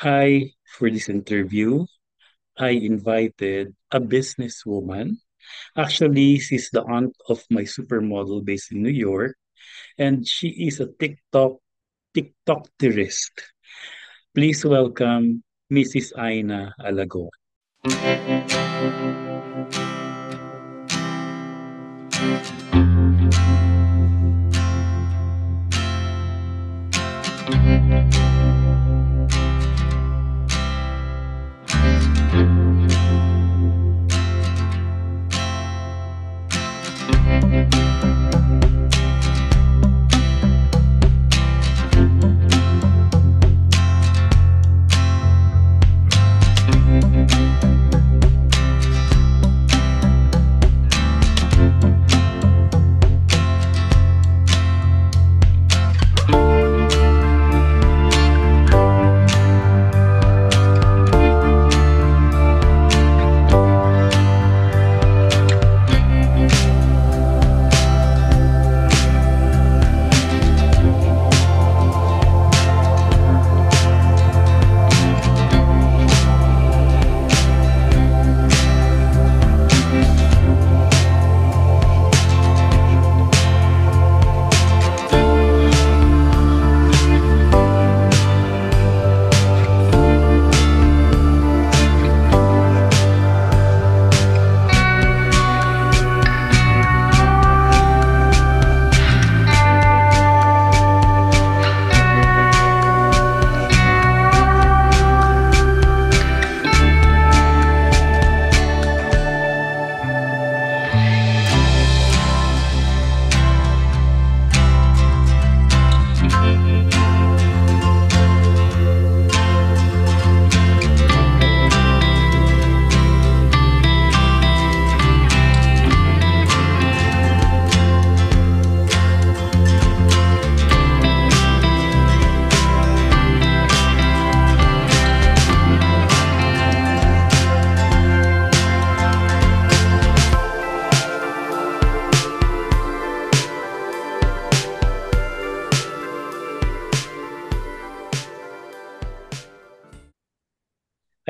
Hi, for this interview, I invited a businesswoman. Actually, she's the aunt of my supermodel based in New York, and she is a TikTok TikTok tourist. Please welcome Mrs. Aina Alagoa.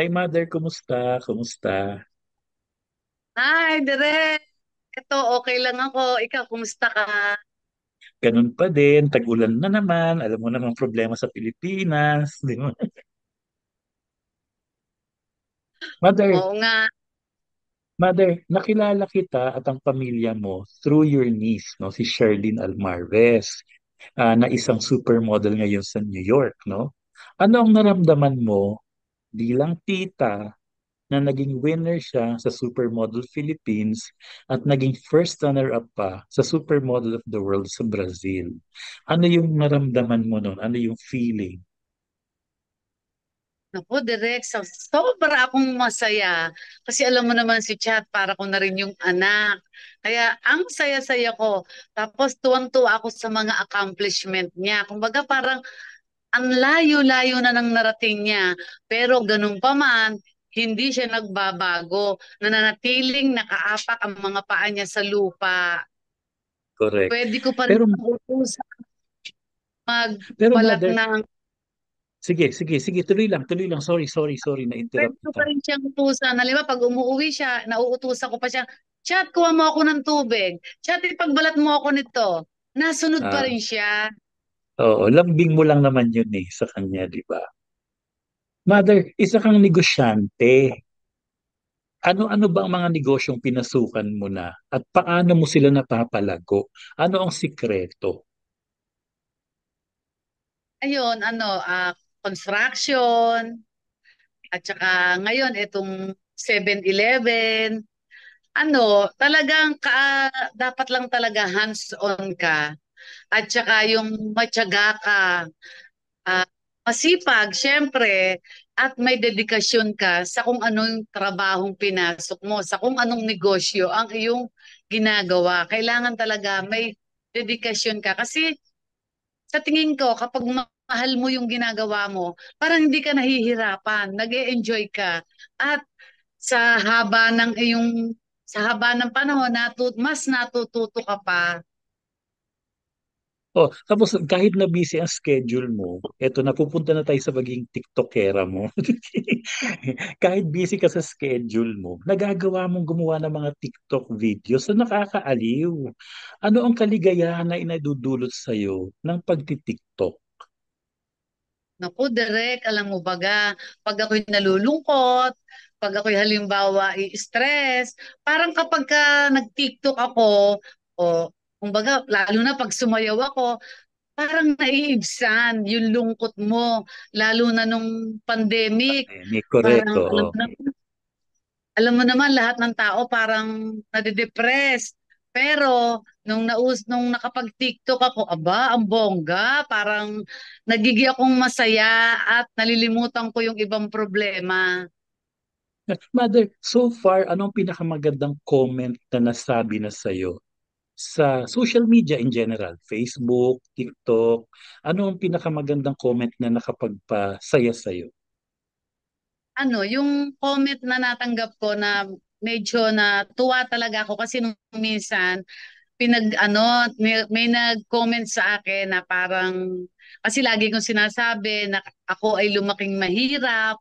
Hi, Mother. Kumusta? Kumusta? Hi, Direk! Ito, okay lang ako. Ikaw, kumusta ka? Ganun pa din. Tag-ulan na naman. Alam mo namang problema sa Pilipinas. Di ba? Mother, Oo nga. Mother, nakilala kita at ang pamilya mo through your niece, no? si Sherlyn Almarves, ah, na isang supermodel ngayon sa New York. No? Ano ang naramdaman mo bilang tita na naging winner siya sa Supermodel Philippines at naging first runner-up pa sa Supermodel of the World sa Brazil. Ano yung naramdaman mo noon? Ano yung feeling? Ako, direct. So, sobra akong masaya. Kasi alam mo naman si Chat, para ko na rin yung anak. Kaya ang saya-saya ko. Tapos tuwang-tuwa ako sa mga accomplishment niya. Kumbaga parang ang layo-layo na nang narating niya. Pero ganun pa man, hindi siya nagbabago. Nananatiling nakaapak ang mga paa niya sa lupa. Correct. Pwede ko pa rin mautusan magpalat ng... Sige, sige, sige, tuloy lang, tuloy lang. Sorry, sorry, sorry, na-interrupt. Pwede ko pa rin siyang utusan. Halimbawa, pag umuwi siya, nauutusan ko pa siya, chat, kuha mo ako ng tubig. Chat, ipagbalat mo ako nito. Nasunod ah. pa rin siya. Oo, lambing mo lang naman yun eh sa kanya, di ba? Mother, isa kang negosyante. Ano-ano ba ang mga negosyong pinasukan mo na at paano mo sila napapalago? Ano ang sikreto? Ayun, ano, uh, construction, at saka ngayon itong 7-Eleven, ano, talagang ka, dapat lang talaga hands-on ka at saka yung matyaga ka, uh, masipag, syempre, at may dedikasyon ka sa kung anong trabahong pinasok mo, sa kung anong negosyo ang iyong ginagawa. Kailangan talaga may dedikasyon ka. Kasi sa tingin ko, kapag mahal mo yung ginagawa mo, parang hindi ka nahihirapan, nag enjoy ka. At sa haba ng iyong, sa haba ng panahon, natut mas natututo ka pa Oh, tapos kahit na busy ang schedule mo, eto napupunta na tayo sa maging TikTokera mo. kahit busy ka sa schedule mo, nagagawa mong gumawa ng mga TikTok videos na nakakaaliw. Ano ang kaligayahan na inadudulot sa iyo ng pagtitiktok? tiktok Naku, Derek, alam mo baga, pag ako'y nalulungkot, pag ako'y halimbawa i-stress, parang kapag ka nag-TikTok ako, o oh, Kumbaga, lalo na pag sumayaw ako, parang naiibsan yung lungkot mo. Lalo na nung pandemic. Pandemic, correct. alam, mo naman, alam mo naman, lahat ng tao parang nadidepressed. Pero nung naus nung nakapag-TikTok ako, aba, ang bongga, parang nagigi akong masaya at nalilimutan ko yung ibang problema. Mother, so far anong pinakamagandang comment na nasabi na sa iyo sa social media in general, Facebook, TikTok, ano ang pinakamagandang comment na nakapagpasaya sa'yo? Ano, yung comment na natanggap ko na medyo na tuwa talaga ako kasi nung minsan pinag ano may, may nag-comment sa akin na parang kasi lagi kong sinasabi na ako ay lumaking mahirap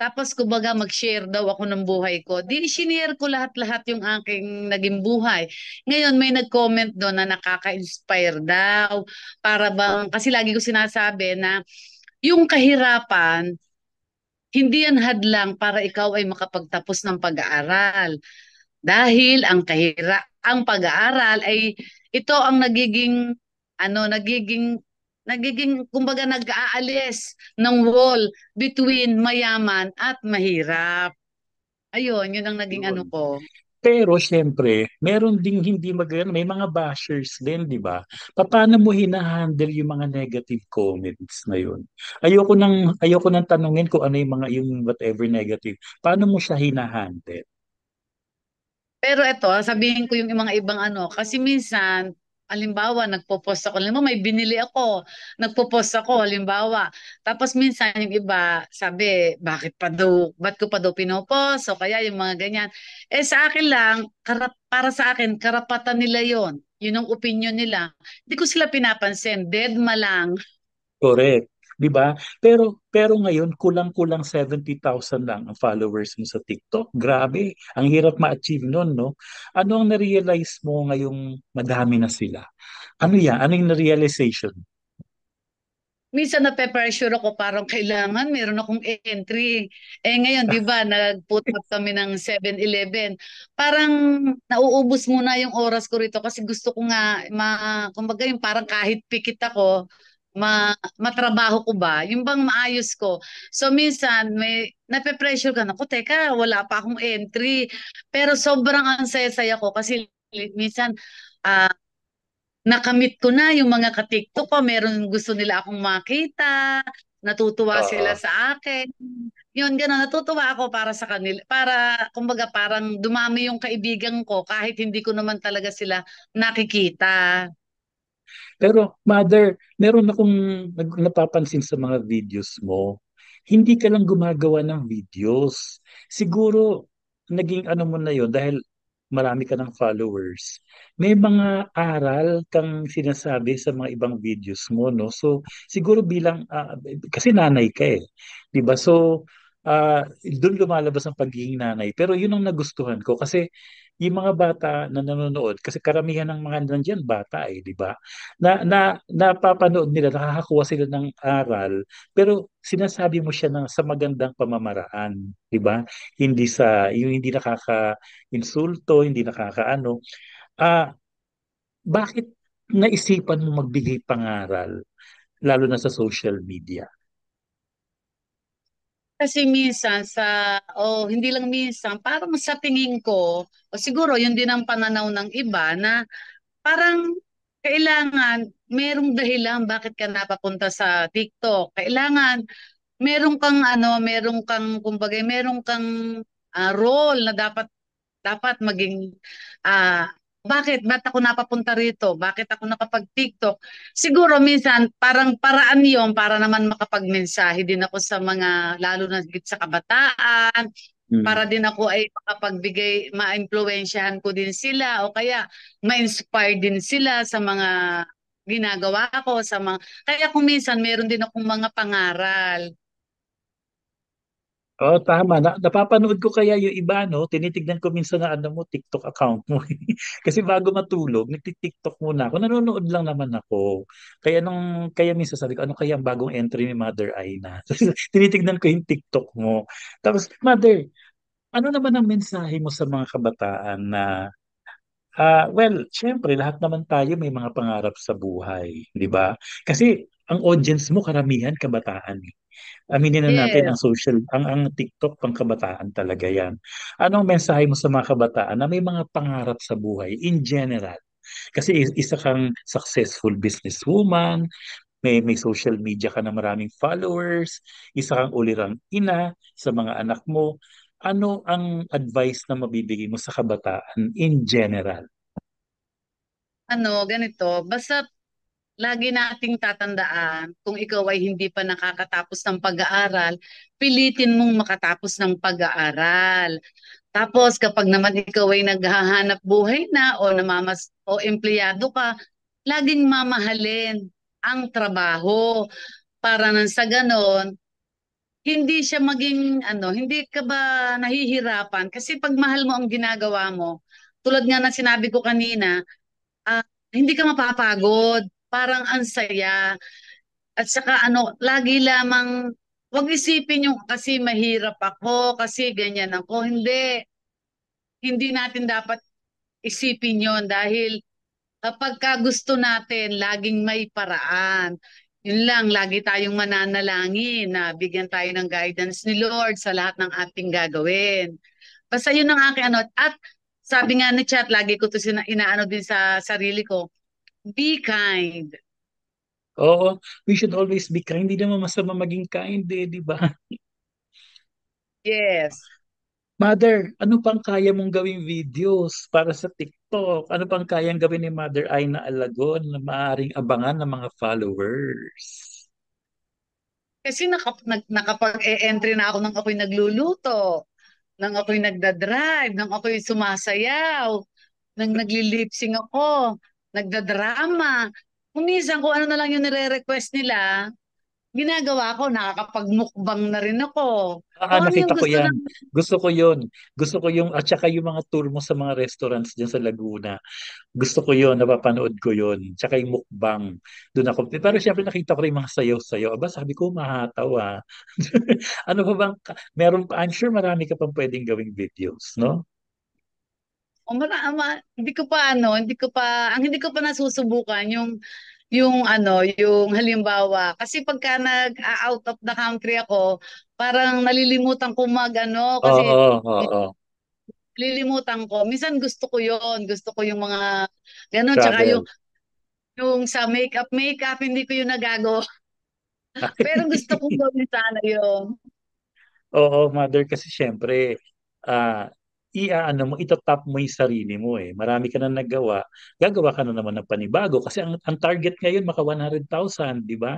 tapos kumbaga mag-share daw ako ng buhay ko. Di sinare ko lahat-lahat yung aking naging buhay. Ngayon may nag-comment doon na nakaka-inspire daw. Para bang, kasi lagi ko sinasabi na yung kahirapan, hindi yan hadlang para ikaw ay makapagtapos ng pag-aaral. Dahil ang kahira ang pag-aaral ay ito ang nagiging ano nagiging nagiging kumbaga nag-aalis ng wall between mayaman at mahirap. Ayun, yun ang naging ano yun. ano ko. Pero siyempre, meron ding hindi maganda, may mga bashers din, di ba? Paano mo hinahandle yung mga negative comments na yun? Ayoko nang ayoko nang tanungin kung ano yung mga yung whatever negative. Paano mo siya hinahandle? Pero ito, sabihin ko yung mga ibang ano, kasi minsan halimbawa, nagpo-post ako, halimbawa, may binili ako, nagpo-post ako, halimbawa. Tapos minsan yung iba, sabi, bakit pa daw, ba't ko pa daw pinopost? O kaya yung mga ganyan. Eh sa akin lang, karap, para sa akin, karapatan nila yon Yun ang opinion nila. Hindi ko sila pinapansin. Dead ma lang. Correct. 'di ba? Pero pero ngayon kulang-kulang 70,000 lang ang followers mo sa TikTok. Grabe, ang hirap ma-achieve noon, no? Ano ang na-realize mo ngayong madami na sila? Ano 'yan? Ano yung realization? Minsan na pressure ako parang kailangan meron akong entry. Eh ngayon, 'di ba, nag-put up kami ng 7-Eleven. Parang nauubos muna yung oras ko rito kasi gusto ko nga ma kumbaga yung parang kahit pikit ako, ma matrabaho ko ba? Yung bang maayos ko? So minsan may nape-pressure ka na ko, teka, wala pa akong entry. Pero sobrang ang saya-saya ko kasi minsan uh, nakamit ko na yung mga katikto ko, meron gusto nila akong makita, natutuwa uh-huh. sila sa akin. Yun, gano'n, natutuwa ako para sa kanila. Para, kumbaga, parang dumami yung kaibigan ko kahit hindi ko naman talaga sila nakikita. Pero mother, meron akong napapansin sa mga videos mo, hindi ka lang gumagawa ng videos. Siguro naging ano mo na yon dahil marami ka ng followers. May mga aral kang sinasabi sa mga ibang videos mo, no? So, siguro bilang, uh, kasi nanay ka eh, di ba? So, uh, ah, doon lumalabas ang pagiging nanay. Pero yun ang nagustuhan ko kasi yung mga bata na nanonood, kasi karamihan ng mga nandiyan bata eh, di ba? Na, na, napapanood nila, nakakakuha sila ng aral, pero sinasabi mo siya ng, sa magandang pamamaraan, di ba? Hindi sa, yung hindi nakaka-insulto, hindi nakakaano. Ah, uh, bakit naisipan mo magbigay pangaral, lalo na sa social media? Kasi minsan sa, o oh, hindi lang minsan, parang sa tingin ko, o siguro yun din ang pananaw ng iba na parang kailangan merong dahilan bakit ka napapunta sa TikTok. Kailangan merong kang ano, merong kang kumbaga, merong kang uh, role na dapat dapat maging uh, bakit? Ba't ako napapunta rito? Bakit ako nakapag-TikTok? Siguro minsan, parang paraan yon para naman makapagmensahe din ako sa mga, lalo na sa kabataan, hmm. para din ako ay makapagbigay, ma-influensyahan ko din sila o kaya ma-inspire din sila sa mga ginagawa ko sa mga kaya kung minsan meron din akong mga pangaral Oo, oh, tama. Na, napapanood ko kaya yung iba, no? Tinitignan ko minsan na ano mo, TikTok account mo. Kasi bago matulog, nagti-TikTok muna ako. Nanonood lang naman ako. Kaya nung, kaya minsan sabi ko, ano kaya ang bagong entry ni Mother Aina? Tinitignan ko yung TikTok mo. Tapos, Mother, ano naman ang mensahe mo sa mga kabataan na uh, well, syempre lahat naman tayo may mga pangarap sa buhay, 'di ba? Kasi ang audience mo karamihan kabataan. Eh. Aminin na yes. natin ang social, ang ang TikTok kabataan talaga 'yan. Anong mensahe mo sa mga kabataan na may mga pangarap sa buhay in general? Kasi isa kang successful businesswoman, may may social media ka na maraming followers, isa kang ulirang ina sa mga anak mo. Ano ang advice na mabibigay mo sa kabataan in general? Ano, ganito, basta lagi nating tatandaan kung ikaw ay hindi pa nakakatapos ng pag-aaral, pilitin mong makatapos ng pag-aaral. Tapos kapag naman ikaw ay naghahanap buhay na o namamas o empleyado ka, laging mamahalin ang trabaho para nang sa ganon hindi siya maging ano, hindi ka ba nahihirapan kasi pag mahal mo ang ginagawa mo, tulad nga na sinabi ko kanina, uh, hindi ka mapapagod parang ang saya. At saka ano, lagi lamang huwag isipin yung kasi mahirap ako, kasi ganyan ako. Hindi. Hindi natin dapat isipin yon dahil kapag ka gusto natin, laging may paraan. Yun lang, lagi tayong mananalangin na bigyan tayo ng guidance ni Lord sa lahat ng ating gagawin. Basta yun ang aking ano. At sabi nga ni Chat, lagi ko to sina- inaano din sa sarili ko, Be kind. Oo, we should always be kind. Hindi naman masama maging kind eh, di ba? Yes. Mother, ano pang kaya mong gawing videos para sa TikTok? Ano pang kayang gawin ni Mother ay na alagon na maaring abangan ng mga followers? Kasi nakap nag, nakapag-e-entry na ako ng ako'y nagluluto, nang ako'y nagda-drive, nang ako'y sumasayaw, ng nagli-lipsing ako, nagdadrama. Kumisan kung ano na lang yung nire-request nila, ginagawa ko, nakakapagmukbang na rin ako. Ah, ano nakita ko yan. Ng... Gusto ko yun. Gusto ko yung, at saka yung mga tour mo sa mga restaurants dyan sa Laguna. Gusto ko yun, napapanood ko yun. Tsaka yung mukbang. Doon ako. Pero syempre nakita ko rin mga sayaw-sayaw. Aba, sabi ko, mahataw ah. ano pa bang, meron, I'm sure marami ka pang pwedeng gawing videos, no? mara, ama, hindi ko pa ano, hindi ko pa, ang hindi ko pa nasusubukan yung yung ano, yung halimbawa kasi pagka nag-out of the country ako, parang nalilimutan ko mag ano kasi oh, oh, oh, oh. nalilimutan ko. Minsan gusto ko 'yon, gusto ko yung mga ganun tsaka yung yung sa makeup, makeup hindi ko yung nagago. Pero gusto ko gawin sana 'yon. Oo, mother kasi syempre ah uh, iaano mo, itatap mo yung sarili mo eh. Marami ka na nagawa, gagawa ka na naman ng panibago kasi ang, ang target ngayon maka 100,000, di ba?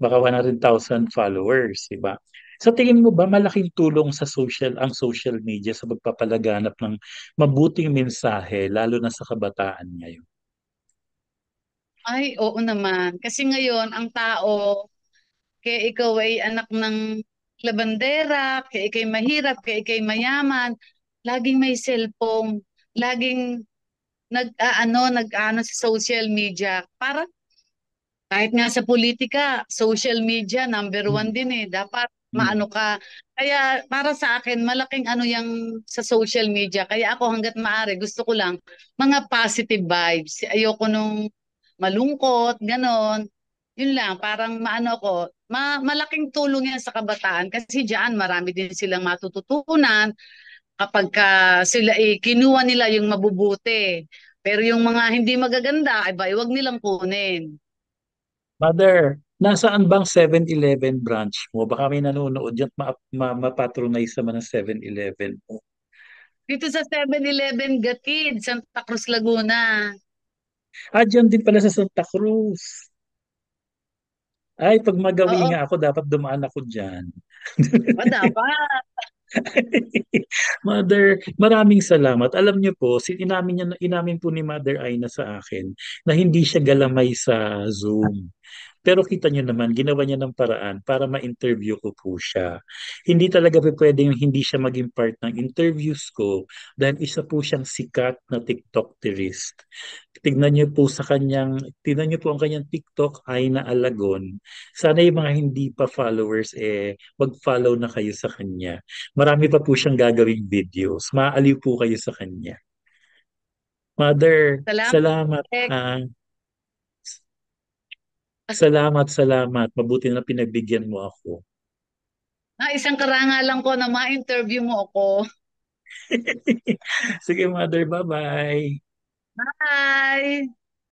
Maka 100,000 followers, di ba? Sa so, tingin mo ba malaking tulong sa social ang social media sa pagpapalaganap ng mabuting mensahe lalo na sa kabataan ngayon? Ay, oo naman. Kasi ngayon ang tao kaya ikaw ay anak ng labandera, kaya ikay mahirap, kaya ikay mayaman, laging may cellphone, laging nag-aano, nag aano ah, sa social media. Para kahit nga sa politika, social media number one hmm. din eh. Dapat hmm. maano ka. Kaya para sa akin, malaking ano yung sa social media. Kaya ako hanggat maaari, gusto ko lang mga positive vibes. Ayoko nung malungkot, ganon. Yun lang, parang maano ko. Ma malaking tulong yan sa kabataan kasi diyan marami din silang matututunan kapag ah, ka sila eh, kinuha nila yung mabubuti. Pero yung mga hindi magaganda, ay ba, eh, wag nilang kunin. Mother, nasaan bang 7-Eleven branch mo? Baka may nanonood dyan, ma- ma- mapatronize naman ng 7-Eleven mo. Dito sa 7-Eleven Gatid, Santa Cruz, Laguna. Ah, dyan din pala sa Santa Cruz. Ay, pag magawi Oo. nga ako, dapat dumaan ako dyan. o, ah, dapat. Mother, maraming salamat. Alam niyo po, inamin, niya, inamin po ni Mother Aina sa akin na hindi siya galamay sa Zoom. Pero kita niyo naman, ginawa niya ng paraan para ma-interview ko po siya. Hindi talaga po pwede yung hindi siya maging part ng interviews ko dahil isa po siyang sikat na TikTok-terist. Tignan niyo po sa kanyang, tignan niyo po ang kanyang TikTok ay na alagon. Sana yung mga hindi pa followers, eh, mag-follow na kayo sa kanya. Marami pa po siyang gagawing videos. Maaliw po kayo sa kanya. Mother, salamat. salamat. Ah. Salamat, salamat. Mabuti na pinagbigyan mo ako. Ah, isang karangalan ko na ma-interview mo ako. Sige, mother. Bye-bye. Bye!